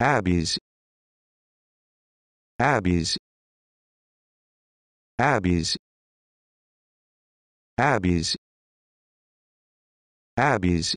abbeys abbeys abbeys abbeys abbeys